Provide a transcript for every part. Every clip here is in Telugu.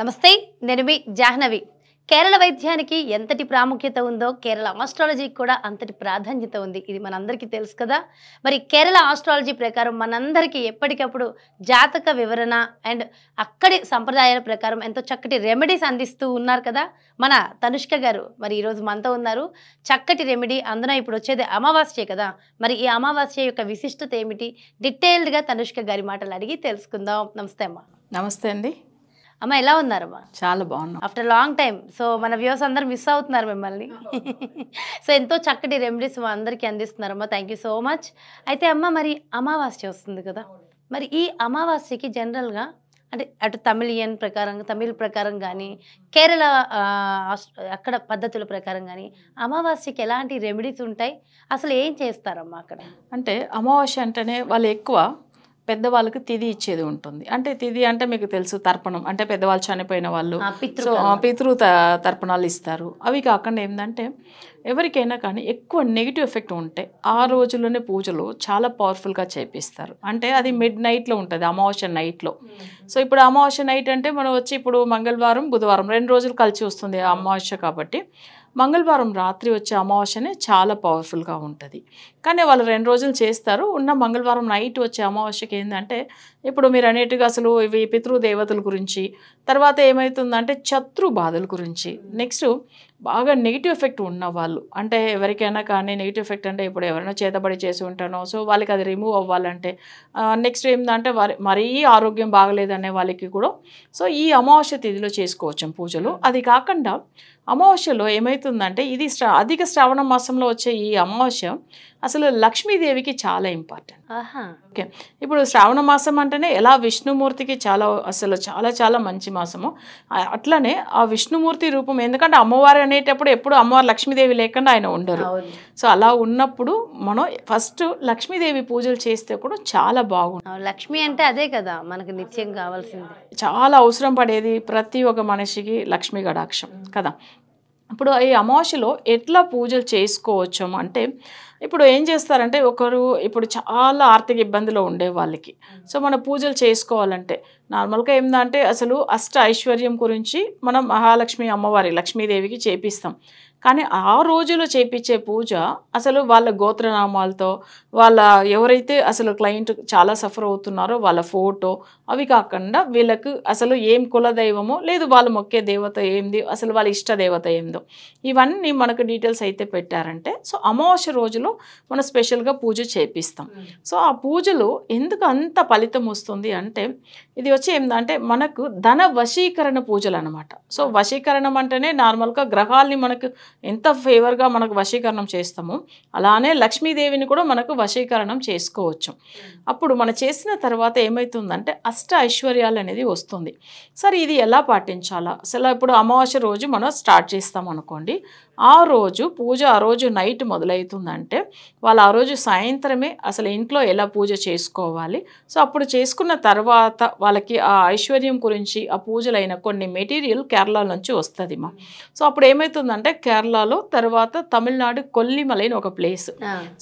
నమస్తే నేను మీ జాహ్నవి కేరళ వైద్యానికి ఎంతటి ప్రాముఖ్యత ఉందో కేరళ ఆస్ట్రాలజీకి కూడా అంతటి ప్రాధాన్యత ఉంది ఇది మనందరికీ తెలుసు కదా మరి కేరళ ఆస్ట్రాలజీ ప్రకారం మనందరికీ ఎప్పటికప్పుడు జాతక వివరణ అండ్ అక్కడి సంప్రదాయాల ప్రకారం ఎంతో చక్కటి రెమెడీస్ అందిస్తూ ఉన్నారు కదా మన తనుష్క గారు మరి ఈరోజు మనతో ఉన్నారు చక్కటి రెమెడీ అందున ఇప్పుడు వచ్చేది అమావాస్య కదా మరి ఈ అమావాస్య యొక్క విశిష్టత ఏమిటి డీటెయిల్డ్గా తనుష్క గారి మాటలు అడిగి తెలుసుకుందాం నమస్తే అమ్మ నమస్తే అండి అమ్మ ఎలా ఉన్నారమ్మా చాలా బాగున్నా ఆఫ్టర్ లాంగ్ టైం సో మన వ్యూస్ అందరు మిస్ అవుతున్నారు మిమ్మల్ని సో ఎంతో చక్కటి రెమెడీస్ అందరికీ అందిస్తున్నారమ్మా థ్యాంక్ యూ సో మచ్ అయితే అమ్మ మరి అమావాస్య వస్తుంది కదా మరి ఈ అమావాస్యకి జనరల్గా అంటే అటు తమిళియన్ ప్రకారం తమిళ్ ప్రకారం కానీ కేరళ అక్కడ పద్ధతుల ప్రకారం కానీ అమావాస్యకి ఎలాంటి రెమెడీస్ ఉంటాయి అసలు ఏం చేస్తారమ్మా అక్కడ అంటే అమావాస్య అంటేనే వాళ్ళు ఎక్కువ పెద్దవాళ్ళకి తిది ఇచ్చేది ఉంటుంది అంటే తిది అంటే మీకు తెలుసు తర్పణం అంటే పెద్దవాళ్ళు చనిపోయిన వాళ్ళు పితృ తర్పణాలు ఇస్తారు అవి కాకుండా ఏంటంటే ఎవరికైనా కానీ ఎక్కువ నెగిటివ్ ఎఫెక్ట్ ఉంటే ఆ రోజుల్లోనే పూజలు చాలా పవర్ఫుల్గా చేపిస్తారు అంటే అది మిడ్ నైట్లో ఉంటుంది అమావాస్య నైట్లో సో ఇప్పుడు అమావాస్య నైట్ అంటే మనం వచ్చి ఇప్పుడు మంగళవారం బుధవారం రెండు రోజులు కలిసి వస్తుంది అమావాస్య కాబట్టి మంగళవారం రాత్రి వచ్చే అమావాస్యనే చాలా పవర్ఫుల్గా ఉంటుంది కానీ వాళ్ళు రెండు రోజులు చేస్తారు ఉన్న మంగళవారం నైట్ వచ్చే అమావాస్యకి ఏంటంటే ఇప్పుడు మీరు అనేటిగా అసలు ఇవి పితృదేవతల గురించి తర్వాత ఏమవుతుందంటే శత్రు బాధల గురించి నెక్స్ట్ బాగా నెగిటివ్ ఎఫెక్ట్ ఉన్న వాళ్ళు అంటే ఎవరికైనా కానీ నెగిటివ్ ఎఫెక్ట్ అంటే ఇప్పుడు ఎవరైనా చేతబడి చేసి ఉంటానో సో వాళ్ళకి అది రిమూవ్ అవ్వాలంటే నెక్స్ట్ ఏంటంటే వారి మరీ ఆరోగ్యం బాగలేదనే వాళ్ళకి కూడా సో ఈ అమావాస్య తిథిలో చేసుకోవచ్చు పూజలు అది కాకుండా అమావాస్యలో ఏమవుతుందంటే ఇది అధిక శ్రావణ మాసంలో వచ్చే ఈ అమావాస్య అసలు లక్ష్మీదేవికి చాలా ఇంపార్టెంట్ ఓకే ఇప్పుడు శ్రావణ మాసం అంటేనే ఎలా విష్ణుమూర్తికి చాలా అసలు చాలా చాలా మంచి మాసము అట్లనే ఆ విష్ణుమూర్తి రూపం ఎందుకంటే అమ్మవారు అనేటప్పుడు ఎప్పుడు అమ్మవారు లక్ష్మీదేవి లేకుండా ఆయన ఉండరు సో అలా ఉన్నప్పుడు మనం ఫస్ట్ లక్ష్మీదేవి పూజలు చేస్తే కూడా చాలా బాగుంటుంది లక్ష్మి అంటే అదే కదా మనకు నిత్యం కావాల్సింది చాలా అవసరం పడేది ప్రతి ఒక్క మనిషికి లక్ష్మీ గడాక్షం కదా ఇప్పుడు ఈ అమావాస్యలో ఎట్లా పూజలు చేసుకోవచ్చు అంటే ఇప్పుడు ఏం చేస్తారంటే ఒకరు ఇప్పుడు చాలా ఆర్థిక ఇబ్బందిలో ఉండే వాళ్ళకి సో మనం పూజలు చేసుకోవాలంటే నార్మల్గా ఏందంటే అసలు అష్ట ఐశ్వర్యం గురించి మనం మహాలక్ష్మి అమ్మవారి లక్ష్మీదేవికి చేపిస్తాం కానీ ఆ రోజులో చేపించే పూజ అసలు వాళ్ళ గోత్రనామాలతో వాళ్ళ ఎవరైతే అసలు క్లయింట్ చాలా సఫర్ అవుతున్నారో వాళ్ళ ఫోటో అవి కాకుండా వీళ్ళకు అసలు ఏం కులదైవమో లేదు వాళ్ళు మొక్కే దేవత ఏంది అసలు వాళ్ళ ఇష్ట దేవత ఏందో ఇవన్నీ మనకు డీటెయిల్స్ అయితే పెట్టారంటే సో అమావాస్య రోజులో మనం స్పెషల్గా పూజ చేపిస్తాం hmm. సో ఆ పూజలు ఎందుకు అంత ఫలితం వస్తుంది అంటే ఇది వచ్చి ఏంటంటే మనకు ధన వశీకరణ పూజలు అనమాట సో hmm. వశీకరణం అంటేనే నార్మల్గా గ్రహాల్ని మనకు ఎంత ఫేవర్గా మనకు వశీకరణం చేస్తామో అలానే లక్ష్మీదేవిని కూడా మనకు వశీకరణం చేసుకోవచ్చు అప్పుడు మనం చేసిన తర్వాత ఏమవుతుందంటే అష్ట ఐశ్వర్యాలు అనేది వస్తుంది సరే ఇది ఎలా పాటించాలా అసలు ఇప్పుడు అమావాస్య రోజు మనం స్టార్ట్ చేస్తాం అనుకోండి ఆ రోజు పూజ ఆ రోజు నైట్ మొదలవుతుందంటే వాళ్ళు ఆ రోజు సాయంత్రమే అసలు ఇంట్లో ఎలా పూజ చేసుకోవాలి సో అప్పుడు చేసుకున్న తర్వాత వాళ్ళకి ఆ ఐశ్వర్యం గురించి ఆ పూజలైన కొన్ని మెటీరియల్ కేరళ నుంచి వస్తుంది మా సో అప్పుడు ఏమవుతుందంటే కేరళ కేరళలో తర్వాత తమిళనాడు కొల్లిమలైన ఒక ప్లేస్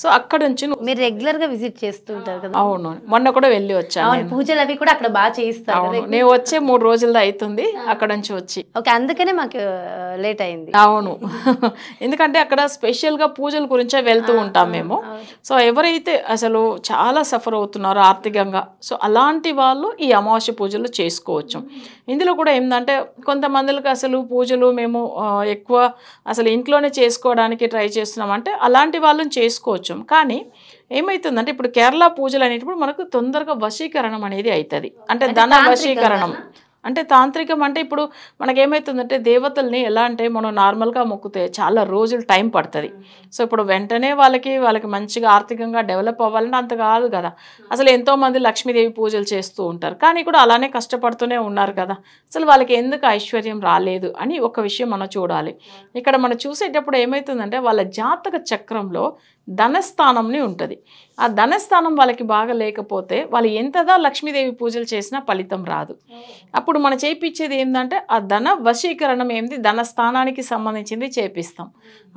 సో అక్కడ నుంచి మీరు రెగ్యులర్ గా విజిట్ చేస్తూ ఉంటారు కదా అవును మొన్న కూడా వెళ్ళి వచ్చాను పూజలు అవి కూడా అక్కడ బాగా చేయిస్తాను నేను వచ్చే మూడు రోజుల్లో అవుతుంది అక్కడ నుంచి వచ్చి ఓకే అందుకనే మాకు లేట్ అయింది అవును ఎందుకంటే అక్కడ స్పెషల్ గా పూజల గురించే వెళ్తూ ఉంటాం మేము సో ఎవరైతే అసలు చాలా సఫర్ అవుతున్నారో ఆర్థికంగా సో అలాంటి వాళ్ళు ఈ అమావాస్య పూజలు చేసుకోవచ్చు ఇందులో కూడా ఏంటంటే కొంతమందికి అసలు పూజలు మేము ఎక్కువ అసలు అసలు ఇంట్లోనే చేసుకోవడానికి ట్రై చేస్తున్నాం అంటే అలాంటి వాళ్ళని చేసుకోవచ్చు కానీ ఏమవుతుందంటే ఇప్పుడు కేరళ పూజలు అనేటప్పుడు మనకు తొందరగా వశీకరణం అనేది అవుతుంది అంటే ధన వశీకరణం అంటే తాంత్రికం అంటే ఇప్పుడు మనకేమవుతుందంటే దేవతల్ని ఎలా అంటే మనం నార్మల్గా మొక్కుతే చాలా రోజులు టైం పడుతుంది సో ఇప్పుడు వెంటనే వాళ్ళకి వాళ్ళకి మంచిగా ఆర్థికంగా డెవలప్ అవ్వాలని అంత కాదు కదా అసలు ఎంతోమంది లక్ష్మీదేవి పూజలు చేస్తూ ఉంటారు కానీ కూడా అలానే కష్టపడుతూనే ఉన్నారు కదా అసలు వాళ్ళకి ఎందుకు ఐశ్వర్యం రాలేదు అని ఒక విషయం మనం చూడాలి ఇక్కడ మనం చూసేటప్పుడు ఏమవుతుందంటే వాళ్ళ జాతక చక్రంలో ధనస్థానంని ఉంటుంది ఆ ధనస్థానం వాళ్ళకి బాగా లేకపోతే వాళ్ళు ఎంతదా లక్ష్మీదేవి పూజలు చేసినా ఫలితం రాదు అప్పుడు మనం చేయించేది ఏంటంటే ఆ ధన వశీకరణం ఏంది ధనస్థానానికి సంబంధించింది చేపిస్తాం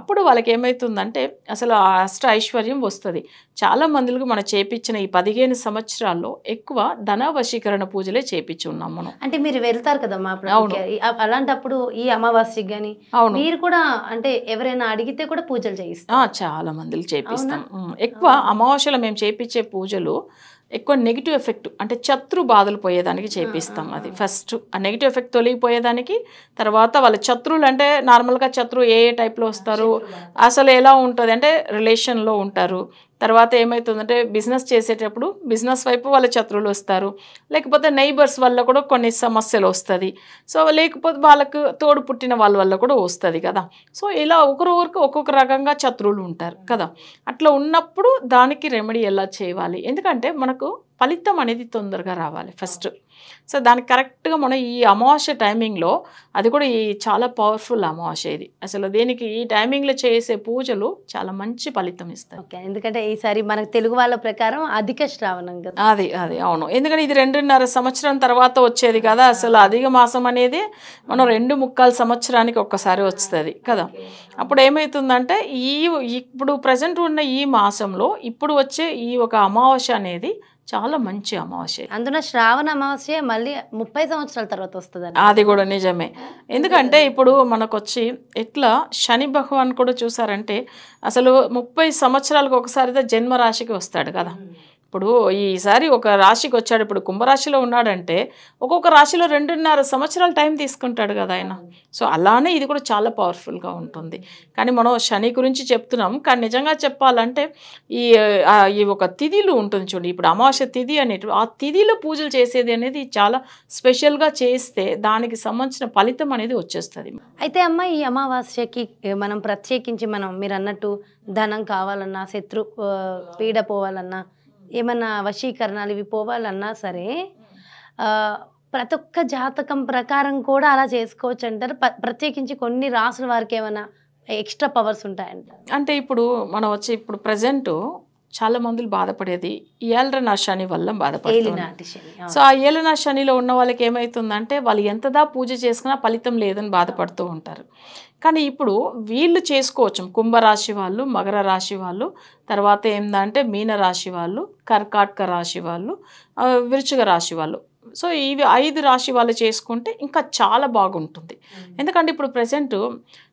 అప్పుడు వాళ్ళకి ఏమవుతుందంటే అసలు అష్ట ఐశ్వర్యం వస్తుంది చాలా మందులకు మనం చేపించిన ఈ పదిహేను సంవత్సరాల్లో ఎక్కువ ధన వశీకరణ పూజలే చేపించి ఉన్నాం మనం అంటే మీరు వెళ్తారు కదమ్మా అలాంటప్పుడు ఈ అమావాస్యకి కానీ అవును మీరు కూడా అంటే ఎవరైనా అడిగితే కూడా పూజలు చేయిస్తాం చాలా మందులు చేపిస్తాం ఎక్కువ అమావాస్యలో మేము చేపించే పూజలు ఎక్కువ నెగిటివ్ ఎఫెక్ట్ అంటే శత్రు బాధలు పోయేదానికి చేపిస్తాం అది ఫస్ట్ ఆ నెగిటివ్ ఎఫెక్ట్ తొలగిపోయేదానికి తర్వాత వాళ్ళ శత్రువులు అంటే నార్మల్గా శత్రువు ఏ ఏ టైప్లో వస్తారు అసలు ఎలా ఉంటుంది అంటే రిలేషన్లో ఉంటారు తర్వాత ఏమవుతుందంటే బిజినెస్ చేసేటప్పుడు బిజినెస్ వైపు వాళ్ళ శత్రువులు వస్తారు లేకపోతే నైబర్స్ వల్ల కూడా కొన్ని సమస్యలు వస్తుంది సో లేకపోతే వాళ్ళకు తోడు పుట్టిన వాళ్ళ వల్ల కూడా వస్తుంది కదా సో ఇలా ఊరికి ఒక్కొక్క రకంగా శత్రువులు ఉంటారు కదా అట్లా ఉన్నప్పుడు దానికి రెమెడీ ఎలా చేయాలి ఎందుకంటే మనకు ఫలితం అనేది తొందరగా రావాలి ఫస్ట్ సో దానికి కరెక్ట్గా మనం ఈ అమావాస్య టైమింగ్లో అది కూడా ఈ చాలా పవర్ఫుల్ అమావాస్య ఇది అసలు దీనికి ఈ టైమింగ్లో చేసే పూజలు చాలా మంచి ఫలితం ఇస్తాయి ఓకే ఎందుకంటే ఈసారి మనకు తెలుగు వాళ్ళ ప్రకారం అధిక శ్రావణం కదా అది అది అవును ఎందుకంటే ఇది రెండున్నర సంవత్సరం తర్వాత వచ్చేది కదా అసలు అధిక మాసం అనేది మనం రెండు ముక్కాలు సంవత్సరానికి ఒక్కసారి వస్తుంది కదా అప్పుడు ఏమవుతుందంటే ఈ ఇప్పుడు ప్రజెంట్ ఉన్న ఈ మాసంలో ఇప్పుడు వచ్చే ఈ ఒక అమావాస్య అనేది చాలా మంచి అమావాస్య అందున శ్రావణ అమావాస్య మళ్ళీ ముప్పై సంవత్సరాల తర్వాత వస్తుంది అది కూడా నిజమే ఎందుకంటే ఇప్పుడు మనకు వచ్చి ఎట్లా శని భగవాన్ కూడా చూసారంటే అసలు ముప్పై సంవత్సరాలకు ఒకసారిగా జన్మరాశికి వస్తాడు కదా ఇప్పుడు ఈసారి ఒక రాశికి వచ్చాడు ఇప్పుడు కుంభరాశిలో ఉన్నాడంటే ఒక్కొక్క రాశిలో రెండున్నర సంవత్సరాలు టైం తీసుకుంటాడు కదా ఆయన సో అలానే ఇది కూడా చాలా పవర్ఫుల్గా ఉంటుంది కానీ మనం శని గురించి చెప్తున్నాం కానీ నిజంగా చెప్పాలంటే ఈ ఈ ఒక తిథిలు ఉంటుంది చూడండి ఇప్పుడు అమావాస్య తిథి అనేటు ఆ తిథిలో పూజలు చేసేది అనేది చాలా స్పెషల్గా చేస్తే దానికి సంబంధించిన ఫలితం అనేది వచ్చేస్తుంది అయితే అమ్మ ఈ అమావాస్యకి మనం ప్రత్యేకించి మనం మీరు అన్నట్టు ధనం కావాలన్నా శత్రు పీడ పోవాలన్నా ఏమైనా వశీకరణాలు ఇవి పోవాలన్నా సరే ప్రతి ఒక్క జాతకం ప్రకారం కూడా అలా చేసుకోవచ్చు అంటారు ప్రత్యేకించి కొన్ని రాసుల వారికి ఏమైనా ఎక్స్ట్రా పవర్స్ ఉంటాయంట అంటే ఇప్పుడు మనం వచ్చి ఇప్పుడు ప్రజెంట్ చాలా మందులు బాధపడేది ఏళ్ళ శని వల్ల బాధపడేది సో ఆ ఏళ్ళ శనిలో ఉన్న వాళ్ళకి ఏమవుతుందంటే వాళ్ళు ఎంతదా పూజ చేసుకున్నా ఫలితం లేదని బాధపడుతూ ఉంటారు కానీ ఇప్పుడు వీళ్ళు చేసుకోవచ్చు కుంభరాశి వాళ్ళు మకర రాశి వాళ్ళు తర్వాత ఏంటంటే మీన రాశి వాళ్ళు కర్కాటక రాశి వాళ్ళు విరుచుక రాశి వాళ్ళు సో ఇవి ఐదు రాశి వాళ్ళు చేసుకుంటే ఇంకా చాలా బాగుంటుంది ఎందుకంటే ఇప్పుడు ప్రజెంట్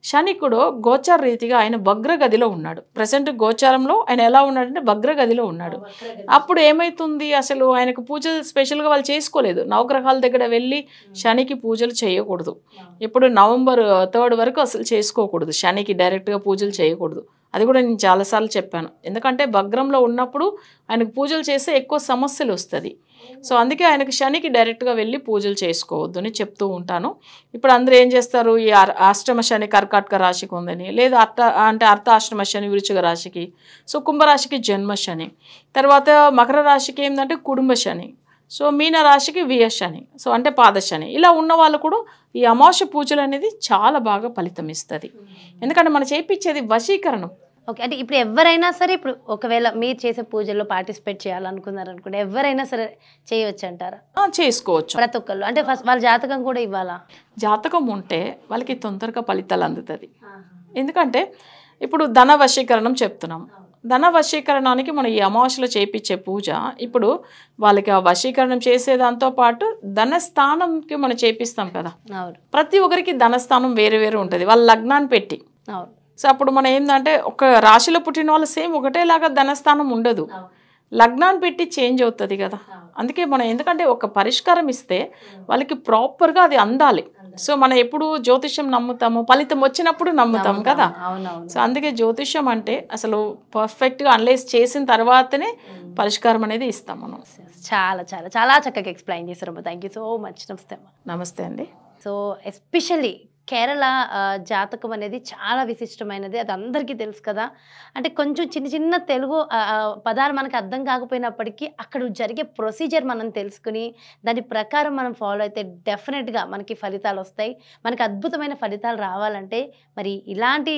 శనికుడు గోచార రీతిగా ఆయన భగ్రగదిలో ఉన్నాడు ప్రజెంట్ గోచారంలో ఆయన ఎలా ఉన్నాడంటే భగ్రగదిలో ఉన్నాడు అప్పుడు ఏమైతుంది అసలు ఆయనకు పూజలు స్పెషల్గా వాళ్ళు చేసుకోలేదు నవగ్రహాల దగ్గర వెళ్ళి శనికి పూజలు చేయకూడదు ఇప్పుడు నవంబర్ థర్డ్ వరకు అసలు చేసుకోకూడదు శనికి డైరెక్ట్గా పూజలు చేయకూడదు అది కూడా నేను చాలాసార్లు చెప్పాను ఎందుకంటే భగ్రంలో ఉన్నప్పుడు ఆయనకు పూజలు చేస్తే ఎక్కువ సమస్యలు వస్తుంది సో అందుకే ఆయనకు శనికి డైరెక్ట్గా వెళ్ళి పూజలు చేసుకోవద్దు అని చెప్తూ ఉంటాను ఇప్పుడు అందరూ ఏం చేస్తారు ఈ అష్టమ శని కర్కాటక రాశికి ఉందని లేదా అర్థ అంటే అర్థ అష్టమ శని విరుచుక రాశికి సో కుంభరాశికి జన్మ శని తర్వాత మకర రాశికి ఏంటంటే కుటుంబ శని సో మీన రాశికి వియశని సో అంటే పాదశని ఇలా ఉన్న వాళ్ళు కూడా ఈ అమావాస్య పూజలు అనేది చాలా బాగా ఫలితం ఇస్తుంది ఎందుకంటే మనం చేయించేది వశీకరణం ఓకే అంటే ఇప్పుడు ఎవరైనా సరే ఇప్పుడు ఒకవేళ మీరు చేసే పూజల్లో పార్టిసిపేట్ చేయాలనుకున్నారు అనుకుంటే ఎవరైనా సరే చేయవచ్చు అంటారా చేసుకోవచ్చు ప్రతి ఒక్కళ్ళు అంటే ఫస్ట్ వాళ్ళ జాతకం కూడా ఇవ్వాలా జాతకం ఉంటే వాళ్ళకి తొందరగా ఫలితాలు అందుతుంది ఎందుకంటే ఇప్పుడు ధన వశీకరణం చెప్తున్నాం ధన వశీకరణానికి మనం ఈ అమావాస్యలో చేయించే పూజ ఇప్పుడు వాళ్ళకి ఆ వశీకరణం చేసే పాటు ధనస్థానంకి మనం చేపిస్తాం కదా ప్రతి ఒక్కరికి ధనస్థానం వేరు వేరు ఉంటుంది వాళ్ళ లగ్నాన్ని పెట్టి సో అప్పుడు మనం ఏంటంటే ఒక రాశిలో పుట్టిన వాళ్ళు సేమ్ ఒకటేలాగా ధనస్థానం ఉండదు లగ్నాన్ని పెట్టి చేంజ్ అవుతుంది కదా అందుకే మనం ఎందుకంటే ఒక పరిష్కారం ఇస్తే వాళ్ళకి ప్రాపర్గా అది అందాలి సో మనం ఎప్పుడు జ్యోతిష్యం నమ్ముతాము ఫలితం వచ్చినప్పుడు నమ్ముతాం కదా సో అందుకే జ్యోతిష్యం అంటే అసలు పర్ఫెక్ట్గా అనలైజ్ చేసిన తర్వాతనే పరిష్కారం అనేది ఇస్తాం మనం చాలా చాలా చాలా చక్కగా ఎక్స్ప్లెయిన్ చేశారు థ్యాంక్ యూ సో మచ్ నమస్తే నమస్తే అండి సో ఎస్పెషల్లీ కేరళ జాతకం అనేది చాలా విశిష్టమైనది అది అందరికీ తెలుసు కదా అంటే కొంచెం చిన్న చిన్న తెలుగు పదాలు మనకు అర్థం కాకపోయినప్పటికీ అక్కడ జరిగే ప్రొసీజర్ మనం తెలుసుకుని దాని ప్రకారం మనం ఫాలో అయితే డెఫినెట్గా మనకి ఫలితాలు వస్తాయి మనకి అద్భుతమైన ఫలితాలు రావాలంటే మరి ఇలాంటి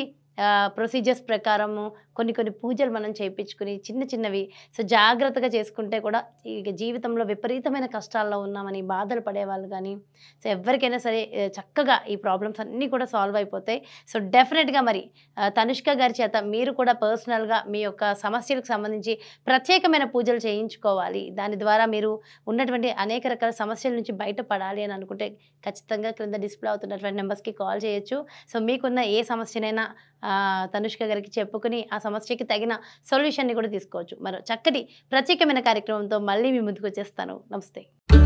ప్రొసీజర్స్ ప్రకారము కొన్ని కొన్ని పూజలు మనం చేయించుకుని చిన్న చిన్నవి సో జాగ్రత్తగా చేసుకుంటే కూడా ఇక జీవితంలో విపరీతమైన కష్టాల్లో ఉన్నామని బాధలు పడేవాళ్ళు కానీ సో ఎవరికైనా సరే చక్కగా ఈ ప్రాబ్లమ్స్ అన్నీ కూడా సాల్వ్ అయిపోతాయి సో డెఫినెట్గా మరి తనుష్క గారి చేత మీరు కూడా పర్సనల్గా మీ యొక్క సమస్యలకు సంబంధించి ప్రత్యేకమైన పూజలు చేయించుకోవాలి దాని ద్వారా మీరు ఉన్నటువంటి అనేక రకాల సమస్యల నుంచి బయటపడాలి అని అనుకుంటే ఖచ్చితంగా క్రింద డిస్ప్లే అవుతున్నటువంటి నెంబర్స్కి కాల్ చేయొచ్చు సో మీకున్న ఏ సమస్యనైనా తనుష్క గారికి చెప్పుకుని ఆ సమస్యకి తగిన సొల్యూషన్ని కూడా తీసుకోవచ్చు మరో చక్కటి ప్రత్యేకమైన కార్యక్రమంతో మళ్ళీ మీ ముందుకు వచ్చేస్తాను నమస్తే